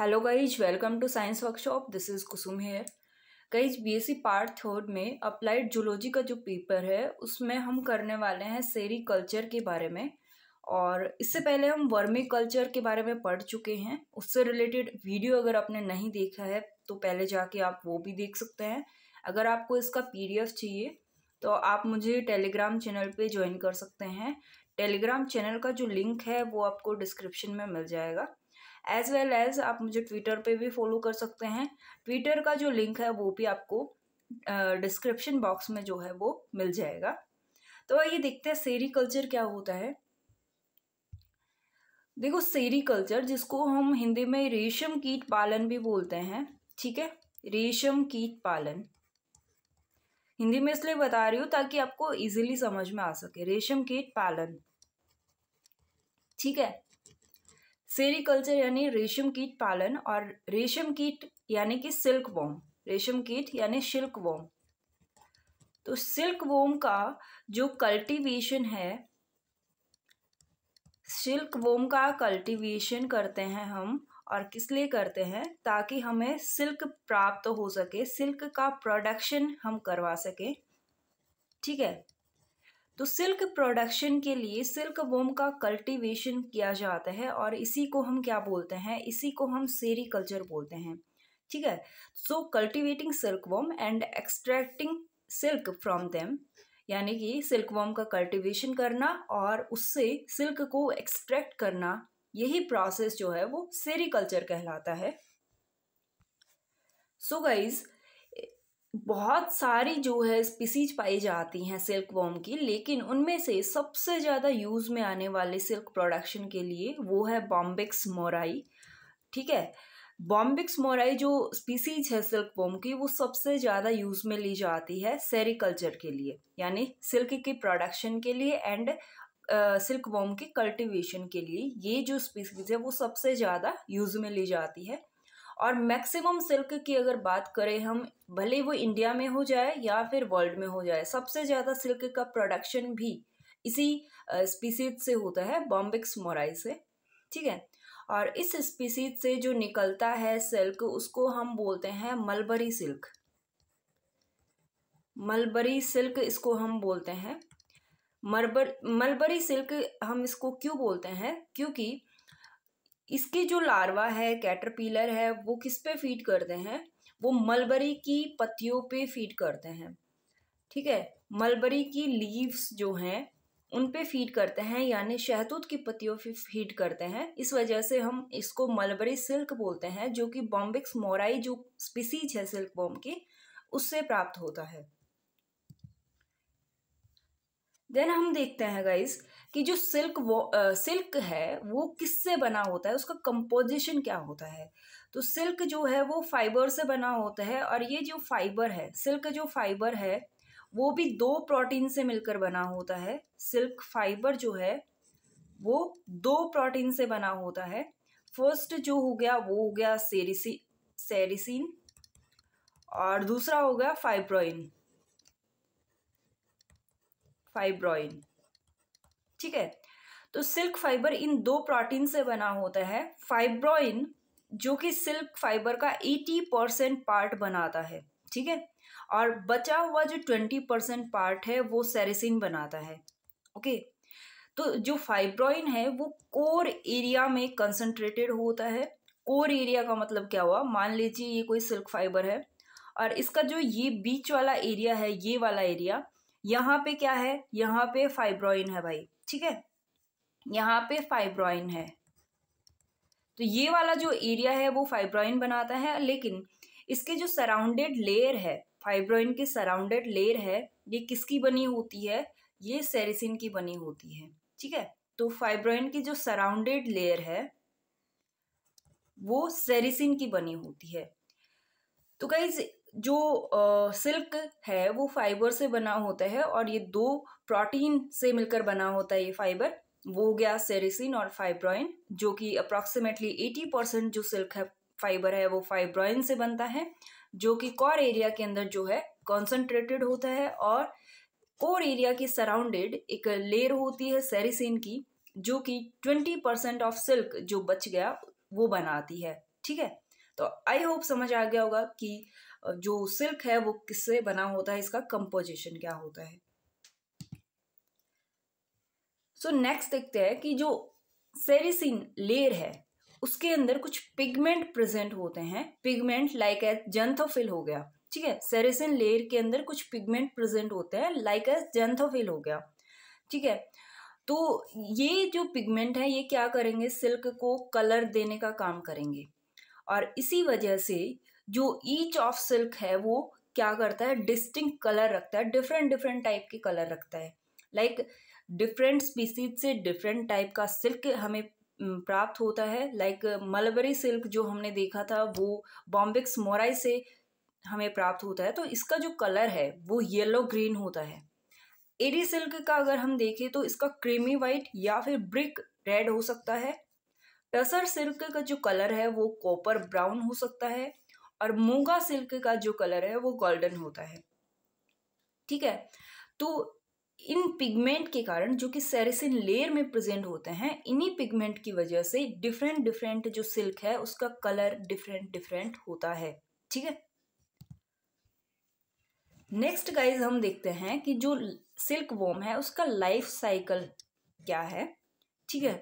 hello guys welcome to science workshop this is Kusum here guys BSc part third में applied zoology का जो paper है उसमें हम करने वाले हैं सेरी कल्चर के बारे में और इससे पहले हम वर्मी कल्चर के बारे में पढ़ चुके हैं उससे रिलेटेड वीडियो अगर आपने नहीं देखा है तो पहले जाके आप वो भी देख सकते हैं अगर आपको इसका पी चाहिए तो आप मुझे टेलीग्राम चैनल पर ज्वाइन कर सकते हैं टेलीग्राम चैनल का जो लिंक है वो आपको डिस्क्रिप्शन में मिल जाएगा एज़ वेल एज़ आप मुझे ट्विटर पे भी फॉलो कर सकते हैं ट्विटर का जो लिंक है वो भी आपको डिस्क्रिप्शन बॉक्स में जो है वो मिल जाएगा तो ये देखते हैं सेरी कल्चर क्या होता है देखो सेरी कल्चर जिसको हम हिंदी में रेशम कीट पालन भी बोलते हैं ठीक है रेशम कीट पालन हिंदी में इसलिए बता रही हूँ ताकि आपको इजीली समझ में आ सके रेशम कीट पालन ठीक है सेरिकल्चर यानी रेशम कीट पालन और रेशम कीट यानी कि सिल्क वोम रेशम कीट यानी सिल्क वोम तो सिल्क वोम का जो कल्टीवेशन है सिल्क वोम का कल्टीवेशन करते हैं हम और किस लिए करते हैं ताकि हमें सिल्क प्राप्त हो सके सिल्क का प्रोडक्शन हम करवा सके ठीक है तो सिल्क प्रोडक्शन के लिए सिल्क वोम का कल्टीवेशन किया जाता है और इसी को हम क्या बोलते हैं इसी को हम सेरी कल्चर बोलते हैं ठीक है so cultivating silk worm and extracting silk from them यानी कि सिल्क वोम का कल्टीवेशन करना और उससे सिल्क को एक्सट्रैक्ट करना यही प्रोसेस जो है वो सेरी कल्चर कहलाता है सो so गाइज़ बहुत सारी जो है स्पीसीज पाई जाती हैं सिल्क वॉम की लेकिन उनमें से सबसे ज़्यादा यूज़ में आने वाले सिल्क प्रोडक्शन के लिए वो है बॉम्बिक्स मोराई ठीक है बॉम्बिक्स मोराई जो स्पीसीज है सिल्क वॉम की वो सबसे ज़्यादा यूज़ में ली जाती है सेरिकल्चर के लिए यानी सिल्क की प्रोडक्शन के लिए एंड सिल्क वॉम के कल्टिवेशन के लिए ये जो स्पीसीज है वो सबसे ज़्यादा यूज़ में ली जाती है और मैक्सिमम सिल्क की अगर बात करें हम भले वो इंडिया में हो जाए या फिर वर्ल्ड में हो जाए सबसे ज़्यादा सिल्क का प्रोडक्शन भी इसी स्पीसीज से होता है बॉम्बिक्स मोराई से ठीक है और इस स्पीसीज से जो निकलता है सिल्क उसको हम बोलते हैं मलबरी सिल्क मलबरी सिल्क इसको हम बोलते हैं मरबर मलबरी सिल्क हम इसको क्यों बोलते हैं क्योंकि इसके जो लार्वा है कैटरपिलर है वो किस पे फीड करते हैं वो मलबरी की पत्तियों पे फीड करते हैं ठीक है मलबरी की लीव्स जो हैं उन पे फीड करते हैं यानी शहतूत की पत्तियों पे फीड करते हैं इस वजह से हम इसको मलबरी सिल्क बोलते हैं जो कि बॉम्बिक्स मोराई जो स्पीसीज है सिल्क बॉम्ब की उससे प्राप्त होता है देन हम देखते हैं गाइज कि जो सिल्क वो आ, सिल्क है वो किससे बना होता है उसका कंपोजिशन क्या होता है तो सिल्क जो है वो फाइबर से बना होता है और ये जो फाइबर है सिल्क जो फाइबर है वो भी दो प्रोटीन से मिलकर बना होता है सिल्क फाइबर जो है वो दो प्रोटीन से बना होता है फर्स्ट जो हो गया वो हो गया सेरिसी सेरिसिन और दूसरा हो गया फाइब्रोइन फाइब्रॉइन ठीक है तो सिल्क फाइबर इन दो प्रोटीन से बना होता है फाइब्रॉइन जो कि सिल्क फाइबर का एटी परसेंट पार्ट बनाता है ठीक है और बचा हुआ जो ट्वेंटी परसेंट पार्ट है वो सेरेसिन बनाता है ओके तो जो फाइब्रॉइन है वो कोर एरिया में कंसंट्रेटेड होता है कोर एरिया का मतलब क्या हुआ मान लीजिए ये कोई सिल्क फाइबर है और इसका जो ये बीच वाला एरिया है ये वाला एरिया यहाँ पे क्या है यहाँ पे फाइब्रोइन है भाई ठीक है यहाँ पे फाइब्रोइन है तो ये वाला जो एरिया है वो फाइब्रोइन बनाता है लेकिन इसके जो सराउंडेड लेयर है फाइब्रोइन की सराउंडेड लेयर है ये किसकी बनी होती है ये सेरिसिन की बनी होती है ठीक है तो फाइब्रोइन की जो सराउंडेड लेयर है वो सेरिसिन की बनी होती है तो गाइज जो सिल्क है वो फाइबर से बना होता है और ये दो प्रोटीन से मिलकर बना होता है ये फाइबर वो हो गया सेरिसिन और फाइब्रॉइन जो कि अप्रॉक्सीमेटली एटी परसेंट जो सिल्क है फाइबर है वो फाइब्रॉइन से बनता है जो कि कोर एरिया के अंदर जो है कॉन्सेंट्रेटेड होता है और कोर एरिया की सराउंडेड एक लेयर होती है सेरिसिन की जो कि ट्वेंटी परसेंट ऑफ सिल्क जो बच गया वो बनाती है ठीक है तो आई होप समझ आ गया होगा कि जो सिल्क है वो किससे बना होता है इसका कंपोजिशन क्या होता है सो so, नेक्स्ट देखते हैं कि जो सेरिसिन लेयर है उसके अंदर कुछ पिगमेंट प्रेजेंट होते हैं पिगमेंट लाइक ए जेंथोफिल हो गया ठीक है सेरेसिन लेयर के अंदर कुछ पिगमेंट प्रेजेंट होते हैं लाइक ए जेंथोफिल हो गया ठीक है तो ये जो पिगमेंट है ये क्या करेंगे सिल्क को कलर देने का काम करेंगे और इसी वजह से जो ईच ऑफ सिल्क है वो क्या करता है डिस्टिंग कलर रखता है डिफरेंट डिफरेंट टाइप के कलर रखता है लाइक डिफरेंट स्पीसीज से डिफरेंट टाइप का सिल्क हमें प्राप्त होता है लाइक मलबरी सिल्क जो हमने देखा था वो बॉम्बिक्स मोराई से हमें प्राप्त होता है तो इसका जो कलर है वो येलो ग्रीन होता है एरी सिल्क का अगर हम देखें तो इसका क्रीमी वाइट या फिर ब्रिक रेड हो सकता है टसर सिल्क का जो कलर है वो कॉपर ब्राउन हो सकता है और मूंगा सिल्क का जो कलर है वो गोल्डन होता है ठीक है तो इन पिगमेंट के कारण जो कि सेरेसिन लेयर में प्रेजेंट होते हैं इन्हीं पिगमेंट की वजह से डिफरेंट डिफरेंट जो सिल्क है उसका कलर डिफरेंट डिफरेंट होता है ठीक है नेक्स्ट गाइज हम देखते हैं कि जो सिल्क वोम है उसका लाइफ साइकिल क्या है ठीक है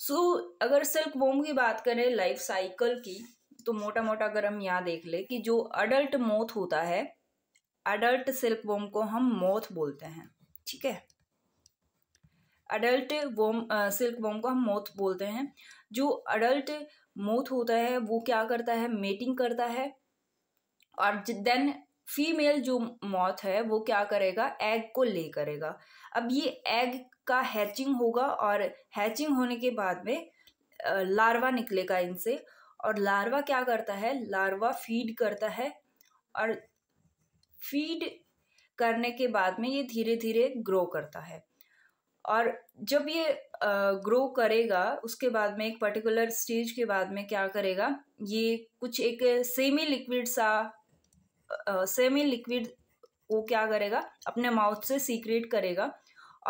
सो so, अगर सिल्क वोम की बात करें लाइफ साइकिल की तो मोटा मोटा अगर हम यहाँ देख ले कि जो अडल्ट मोथ होता है अडल्ट सिल्क वोम को हम मोथ बोलते हैं ठीक है अडल्ट वोम सिल्क वोम को हम मोथ बोलते हैं जो अडल्ट मोथ होता है वो क्या करता है मेटिंग करता है और देन फीमेल जो मौत है वो क्या करेगा एग को ले करेगा अब ये एग का हैचिंग होगा और हैचिंग होने के बाद में लार्वा निकलेगा इनसे और लार्वा क्या करता है लार्वा फीड करता है और फीड करने के बाद में ये धीरे धीरे ग्रो करता है और जब ये ग्रो करेगा उसके बाद में एक पर्टिकुलर स्टेज के बाद में क्या करेगा ये कुछ एक सेमी लिक्विड सा सेमी लिक्विड वो क्या करेगा अपने माउथ से सीक्रेट करेगा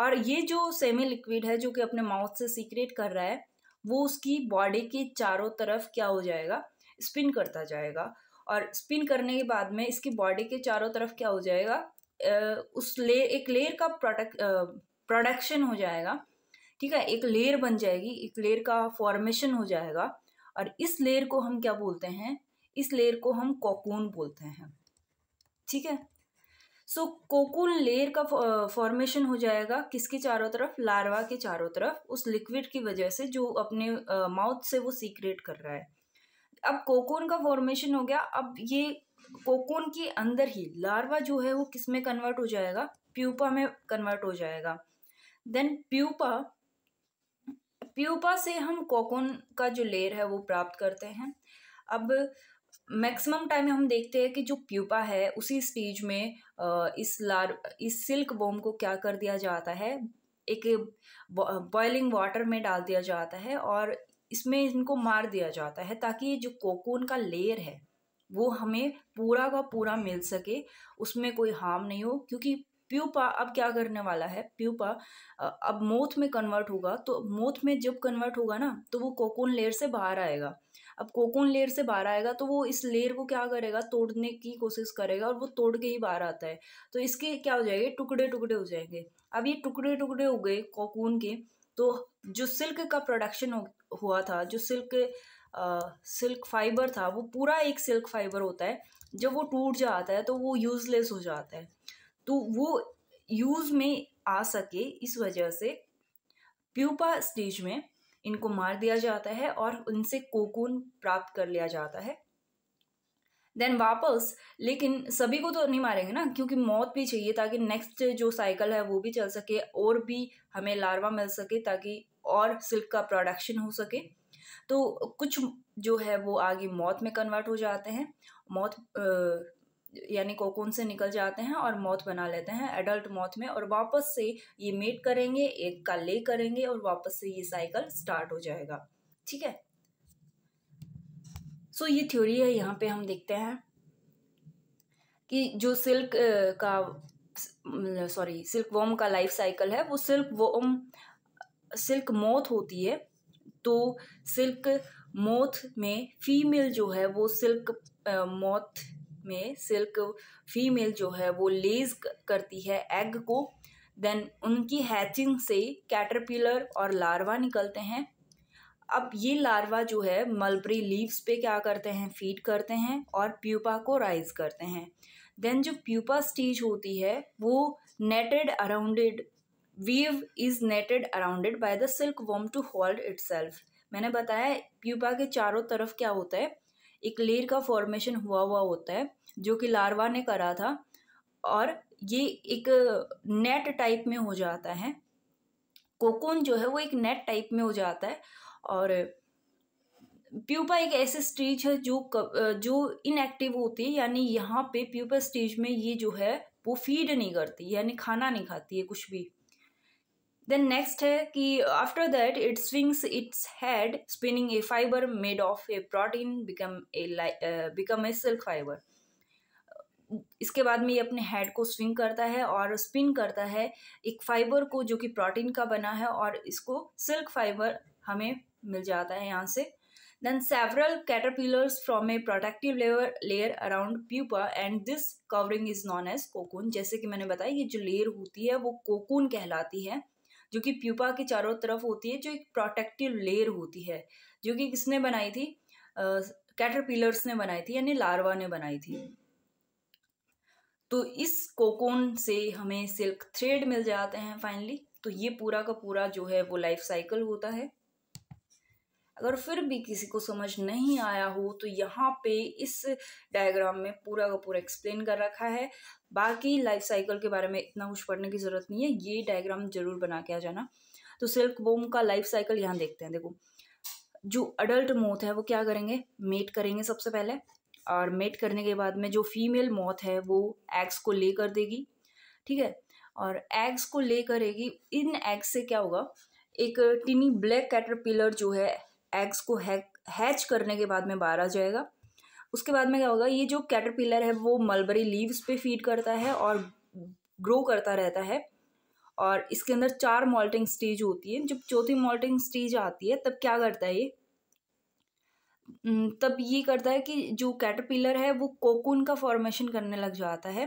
और ये जो सेमी लिक्विड है जो कि अपने माउथ से सीक्रेट कर रहा है वो उसकी बॉडी के चारों तरफ क्या हो जाएगा स्पिन करता जाएगा और स्पिन करने के बाद में इसकी बॉडी के चारों तरफ क्या हो जाएगा उस ले एक लेयर का प्रोडक्ट प्रोडक्शन हो जाएगा ठीक है एक लेयर बन जाएगी एक लेयर का फॉर्मेशन हो जाएगा और इस लेयर को हम क्या बोलते हैं इस लेयर को हम कोकून बोलते हैं ठीक है सो कोकुन लेयर का फॉर्मेशन हो जाएगा किसके चारों तरफ लार्वा के चारों तरफ उस लिक्विड की वजह से जो अपने माउथ से वो सीक्रेट कर रहा है अब कोकोन का फॉर्मेशन हो गया अब ये कोकोन के अंदर ही लार्वा जो है वो किस में कन्वर्ट हो जाएगा प्यूपा में कन्वर्ट हो जाएगा देन प्यूपा प्यूपा से हम कोकोन का जो लेयर है वो प्राप्त करते हैं अब मैक्सिमम टाइम हम देखते हैं कि जो प्यूपा है उसी स्टेज में इस लार इस सिल्क बोम को क्या कर दिया जाता है एक बॉइलिंग वाटर में डाल दिया जाता है और इसमें इनको मार दिया जाता है ताकि जो कोकून का लेयर है वो हमें पूरा का पूरा मिल सके उसमें कोई हार्म नहीं हो क्योंकि प्यूपा अब क्या करने वाला है प्यूपा अब मोथ में कन्वर्ट होगा तो मोथ में जब कन्वर्ट होगा ना तो वो कोकून लेयर से बाहर आएगा अब कोकोन लेयर से बाहर आएगा तो वो इस लेयर को क्या करेगा तोड़ने की कोशिश करेगा और वो तोड़ के ही बाहर आता है तो इसके क्या हो जाएंगे टुकड़े टुकड़े हो जाएंगे अब ये टुकड़े टुकड़े हो गए कोकोन के तो जो सिल्क का प्रोडक्शन हुआ था जो सिल्क सिल्क फाइबर था वो पूरा एक सिल्क फाइबर होता है जब वो टूट जाता है तो वो यूज़लेस हो जाता है तो वो यूज़ में आ सके इस वजह से प्यूपा स्टेज में इनको मार दिया जाता है और उनसे कोकून प्राप्त कर लिया जाता है देन वापस लेकिन सभी को तो नहीं मारेंगे ना क्योंकि मौत भी चाहिए ताकि नेक्स्ट जो साइकिल है वो भी चल सके और भी हमें लार्वा मिल सके ताकि और सिल्क का प्रोडक्शन हो सके तो कुछ जो है वो आगे मौत में कन्वर्ट हो जाते हैं मौत यानी कोकून से निकल जाते हैं और मौत बना लेते हैं एडल्ट मौत में और वापस से ये मेट करेंगे एक का ले करेंगे और वापस से ये साइकिल स्टार्ट हो जाएगा ठीक है सो ये थ्योरी है यहाँ पे हम देखते हैं कि जो सिल्क का सॉरी सिल्क वोम का लाइफ साइकिल है वो सिल्क वोम सिल्क मौत होती है तो सिल्क मौत में फीमेल जो है वो सिल्क मौत में सिल्क फीमेल जो है वो लेज करती है एग को देन उनकी हैचिंग से कैटरपिलर और लार्वा निकलते हैं अब ये लार्वा जो है मलबरी लीव्स पे क्या करते हैं फीड करते हैं और प्यूपा को राइज करते हैं देन जो प्यूपा स्टेज होती है वो netted arounded weave is netted arounded by the silk worm to hold it मैंने बताया प्यूपा के चारों तरफ क्या होता है एक लेयर का फॉर्मेशन हुआ हुआ होता है जो कि लार्वा ने करा था और ये एक नेट टाइप में हो जाता है कोकोन जो है वो एक नेट टाइप में हो जाता है और प्यूपा एक ऐसे स्टेज है जो जो इनएक्टिव होती है यानी यहाँ पे प्यूपा स्टेज में ये जो है वो फीड नहीं करती यानी खाना नहीं खाती है कुछ भी देन नेक्स्ट है कि after that it swings its head spinning a fibre made of a protein become a become a silk fibre इसके बाद में ये अपने हेड को स्विंग करता है और स्पिन करता है एक फाइबर को जो कि प्रोटीन का बना है और इसको सिल्क फाइबर हमें मिल जाता है यहाँ से then several caterpillars from a protective layer layer around pupa and this covering is known as cocoon जैसे कि मैंने बताया ये जो लेयर होती है वो कोकून कहलाती है जो कि प्यूपा के चारों तरफ होती है जो एक प्रोटेक्टिव लेयर होती है जो कि किसने बनाई थी कैटरपिलर्स ने बनाई थी यानी लार्वा ने बनाई थी तो इस कोकोन से हमें सिल्क थ्रेड मिल जाते हैं फाइनली तो ये पूरा का पूरा जो है वो लाइफ साइकिल होता है अगर फिर भी किसी को समझ नहीं आया हो तो यहाँ पे इस डायग्राम में पूरा का पूरा एक्सप्लेन कर रखा है बाकी लाइफ साइकिल के बारे में इतना कुछ पढ़ने की ज़रूरत नहीं है ये डायग्राम जरूर बना के आ जाना तो सिल्क बोम का लाइफ साइकिल यहाँ देखते हैं देखो जो अडल्ट मौत है वो क्या करेंगे मेट करेंगे सबसे पहले और मेट करने के बाद में जो फीमेल मौत है वो एग्स को ले कर देगी ठीक है और एग्स को ले करेगी इन एग्स से क्या होगा एक टिनी ब्लैक कैटरपिलर जो है एग्स को हैच करने के बाद में बाहर आ जाएगा उसके बाद में क्या होगा ये जो कैटरपिलर है वो मलबरी लीव्स पे फीड करता है और ग्रो करता रहता है और इसके अंदर चार मॉल्टिंग स्टेज होती है जब चौथी मॉल्टिंग स्टेज आती है तब क्या करता है ये तब ये करता है कि जो कैटरपिलर है वो कोकून का फॉर्मेशन करने लग जाता है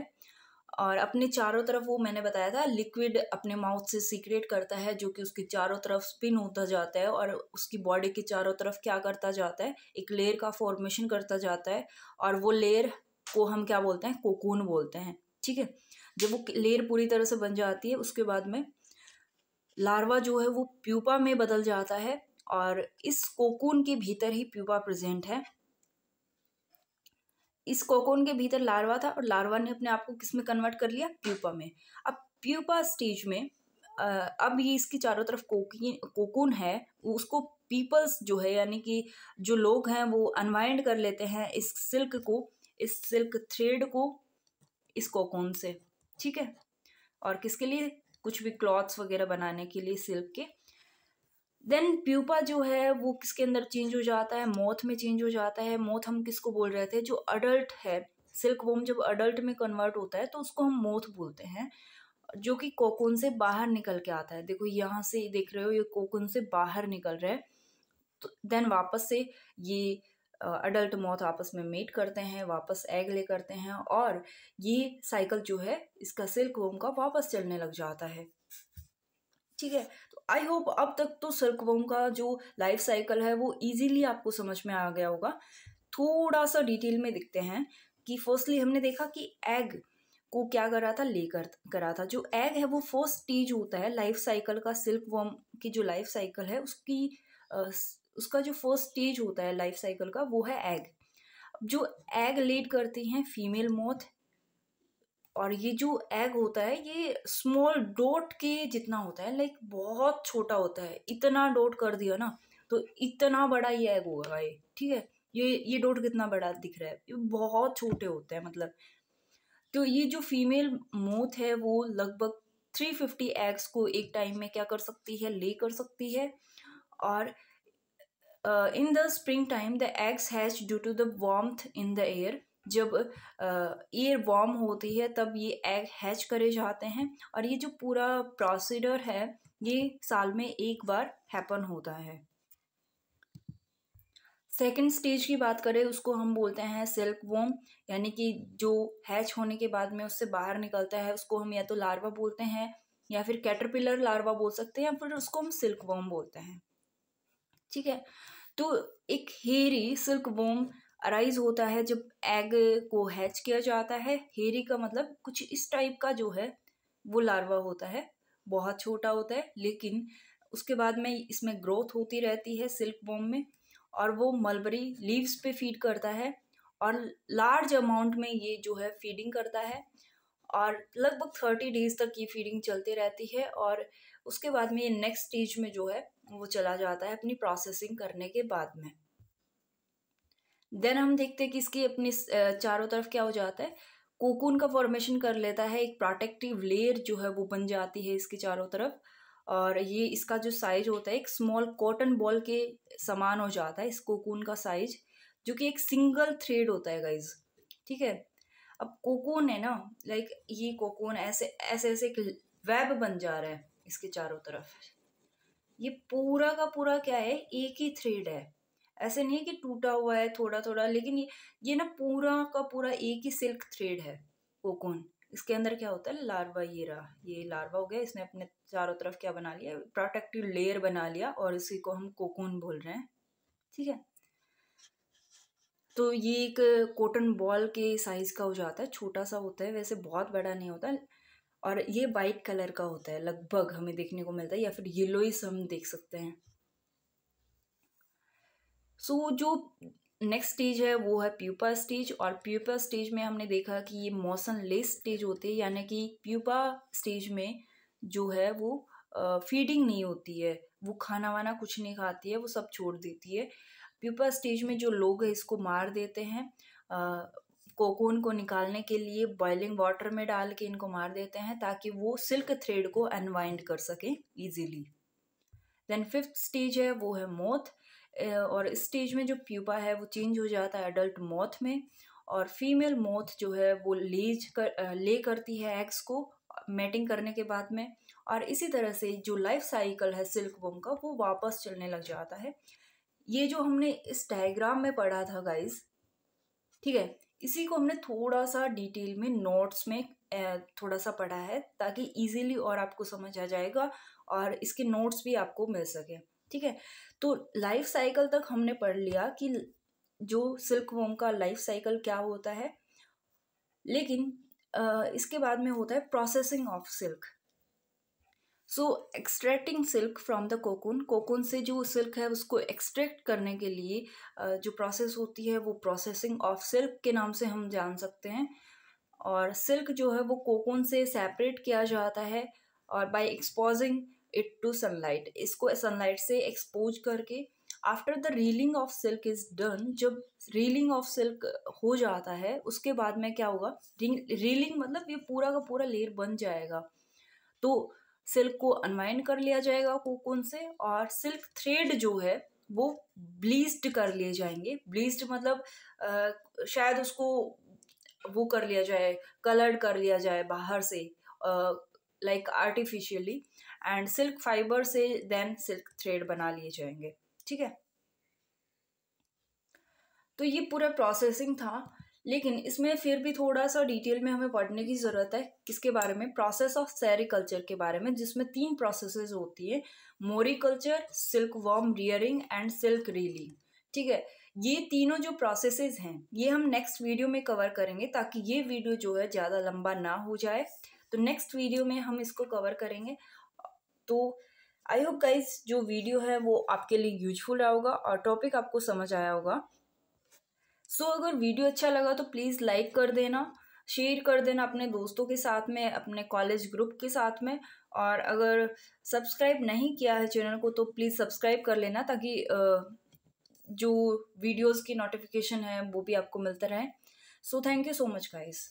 और अपने चारों तरफ वो मैंने बताया था लिक्विड अपने माउथ से सीक्रेट करता है जो कि उसके चारों तरफ स्पिन होता जाता है और उसकी बॉडी के चारों तरफ क्या करता जाता है एक लेयर का फॉर्मेशन करता जाता है और वो लेयर को हम क्या बोलते हैं कोकून बोलते हैं ठीक है जब वो लेयर पूरी तरह से बन जाती है उसके बाद में लार्वा जो है वो प्यूपा में बदल जाता है और इस कोकून के भीतर ही प्यूपा प्रेजेंट है इस कोकोन के भीतर लार्वा था और लार्वा ने अपने आप को किस में कन्वर्ट कर लिया प्यूपा में अब प्यूपा स्टेज में अब ये इसकी चारों तरफ कोकी कोकून है उसको पीपल्स जो है यानी कि जो लोग हैं वो अनवाइंड कर लेते हैं इस सिल्क को इस सिल्क थ्रेड को इस कोकून से ठीक है और किसके लिए कुछ भी क्लॉथ्स वगैरह बनाने के लिए सिल्क के देन प्यूपा जो है वो किसके अंदर चेंज हो जाता है मौत में चेंज हो जाता है मौत हम किसको बोल रहे थे जो अडल्ट है सिल्क वोम जब अडल्ट में कन्वर्ट होता है तो उसको हम मोथ बोलते हैं जो कि कोकुन से बाहर निकल के आता है देखो यहाँ से देख रहे हो ये कोकुन से बाहर निकल रहे तो देन वापस से ये अडल्ट मौत आपस में मेट करते हैं वापस एग ले करते हैं और ये साइकिल जो है इसका सिल्क वोम का वापस चलने लग जाता है ठीक है तो आई होप अब तक तो सर्कवम का जो लाइफ साइकिल है वो इजीली आपको समझ में आ गया होगा थोड़ा सा डिटेल में दिखते हैं कि फर्स्टली हमने देखा कि एग को क्या करा था लेकर करा था जो एग है वो फर्स्ट स्टेज होता है लाइफ साइकिल का सिल्क वर्म की जो लाइफ साइकिल है उसकी उसका जो फर्स्ट स्टेज होता है लाइफ साइकिल का वो है एग जो एग लेड करती हैं फीमेल मोथ और ये जो एग होता है ये स्मॉल डोट के जितना होता है लाइक बहुत छोटा होता है इतना डोट कर दिया ना तो इतना बड़ा ये एग होगा ये ठीक है ये ये डोट कितना बड़ा दिख रहा है ये बहुत छोटे होते हैं मतलब तो ये जो फीमेल मोथ है वो लगभग थ्री फिफ्टी एग्स को एक टाइम में क्या कर सकती है ले कर सकती है और in the spring time the eggs hatch due to the warmth in the air जब एयर वार्म होती है तब ये एग हैच करे जाते हैं और ये जो पूरा प्रोसीडर है ये साल में एक बार हैपन होता है सेकेंड स्टेज की बात करें उसको हम बोलते हैं सिल्क वोम यानी कि जो हैच होने के बाद में उससे बाहर निकलता है उसको हम या तो लार्वा बोलते हैं या फिर कैटरपिलर लार्वा बोल सकते हैं या फिर उसको हम सिल्क वॉम बोलते हैं ठीक है तो एक हेरी सिल्क वोम अराइज होता है जब एग को हैच किया जाता है हेरी का मतलब कुछ इस टाइप का जो है वो लार्वा होता है बहुत छोटा होता है लेकिन उसके बाद में इसमें ग्रोथ होती रहती है सिल्क बॉम में और वो मलबरी लीव्स पे फीड करता है और लार्ज अमाउंट में ये जो है फीडिंग करता है और लगभग थर्टी डेज तक ये फीडिंग चलती रहती है और उसके बाद में ये नेक्स्ट स्टेज में जो है वो चला जाता है अपनी प्रोसेसिंग करने के बाद में देन हम देखते हैं कि इसकी अपनी चारों तरफ क्या हो जाता है कोकून का फॉर्मेशन कर लेता है एक प्रोटेक्टिव लेयर जो है वो बन जाती है इसके चारों तरफ और ये इसका जो साइज होता है एक स्मॉल कॉटन बॉल के समान हो जाता है इस कोकून का साइज जो कि एक सिंगल थ्रेड होता है गाइज ठीक है अब कोकून है ना लाइक ये कोकून ऐसे ऐसे ऐसे एक वेब बन जा रहा है इसके चारों तरफ ये पूरा का पूरा क्या है एक ही थ्रेड है ऐसे नहीं है कि टूटा हुआ है थोड़ा थोड़ा लेकिन ये ये ना पूरा का पूरा एक ही सिल्क थ्रेड है कोकोन इसके अंदर क्या होता है लार्वा ये रहा ये लार्वा हो गया इसने अपने चारों तरफ क्या बना लिया प्रोटेक्टिव लेयर बना लिया और इसी को हम कोकोन बोल रहे हैं ठीक है तो ये एक कॉटन बॉल के साइज़ का हो जाता है छोटा सा होता है वैसे बहुत बड़ा नहीं होता और ये वाइट कलर का होता है लगभग हमें देखने को मिलता है या फिर येलोइस हम देख सकते हैं सो so, जो नेक्स्ट स्टेज है वो है प्यूपा स्टेज और प्यूपा स्टेज में हमने देखा कि ये मौसम लेस स्टेज होते हैं यानी कि प्यूपा स्टेज में जो है वो फीडिंग नहीं होती है वो खाना वाना कुछ नहीं खाती है वो सब छोड़ देती है प्यूपा स्टेज में जो लोग हैं इसको मार देते हैं कोकोन को निकालने के लिए बॉयलिंग वाटर में डाल के इनको मार देते हैं ताकि वो सिल्क थ्रेड को अनवाइंड कर सकें ईजीली देन फिफ्थ स्टेज है वो है मोथ और इस स्टेज में जो प्यूपा है वो चेंज हो जाता है एडल्ट मौथ में और फीमेल मौथ जो है वो लेज कर ले करती है एग्स को मेटिंग करने के बाद में और इसी तरह से जो लाइफ साइकिल है सिल्क बम का वो वापस चलने लग जाता है ये जो हमने इस डायग्राम में पढ़ा था गाइज ठीक है इसी को हमने थोड़ा सा डिटेल में नोट्स में थोड़ा सा पढ़ा है ताकि इजीली और आपको समझ आ जाएगा और इसके नोट्स भी आपको मिल सके ठीक है तो लाइफ साइकिल तक हमने पढ़ लिया कि जो सिल्क वोम का लाइफ साइकिल क्या होता है लेकिन इसके बाद में होता है processing of silk so extracting silk from the cocoon cocoon से जो सिल्क है उसको एक्सट्रैक्ट करने के लिए जो प्रोसेस होती है वो प्रोसेसिंग ऑफ सिल्क के नाम से हम जान सकते हैं और सिल्क जो है वो कोकून से सेपरेट किया जाता है और by exposing it to sunlight इसको सनलाइट से एक्सपोज करके after the reeling of silk is done जब रीलिंग ऑफ सिल्क हो जाता है उसके बाद में क्या होगा रीलिंग मतलब ये पूरा का पूरा लेयर बन जाएगा तो सिल्क को अनवाइंड कर लिया जाएगा कोकून से और सिल्क थ्रेड जो है वो ब्लीस्ड कर लिए जाएंगे ब्लीस्ड मतलब आ, शायद उसको वो कर लिया जाए कलर्ड कर लिया जाए बाहर से like artificially and silk fibre से देन सिल्क थ्रेड बना लिए जाएंगे ठीक है तो ये पूरा प्रोसेसिंग था लेकिन इसमें फिर भी थोड़ा सा डिटेल में हमें पढ़ने की ज़रूरत है किसके बारे में प्रोसेस ऑफ सेरिकल्चर के बारे में जिसमें तीन प्रोसेस होती है moriculture silk worm rearing and silk reeling ठीक है ये तीनों जो प्रोसेसेस हैं ये हम नेक्स्ट वीडियो में कवर करेंगे ताकि ये वीडियो जो है ज़्यादा लंबा ना हो जाए तो नेक्स्ट वीडियो में हम इसको कवर करेंगे तो आई होप गाइज जो वीडियो है वो आपके लिए यूजफुल रहा होगा और टॉपिक आपको समझ आया होगा सो so, अगर वीडियो अच्छा लगा तो प्लीज़ लाइक कर देना शेयर कर देना अपने दोस्तों के साथ में अपने कॉलेज ग्रुप के साथ में और अगर सब्सक्राइब नहीं किया है चैनल को तो प्लीज़ सब्सक्राइब कर लेना ताकि जो वीडियोस की नोटिफिकेशन है वो भी आपको मिलता रहे so thank you so much guys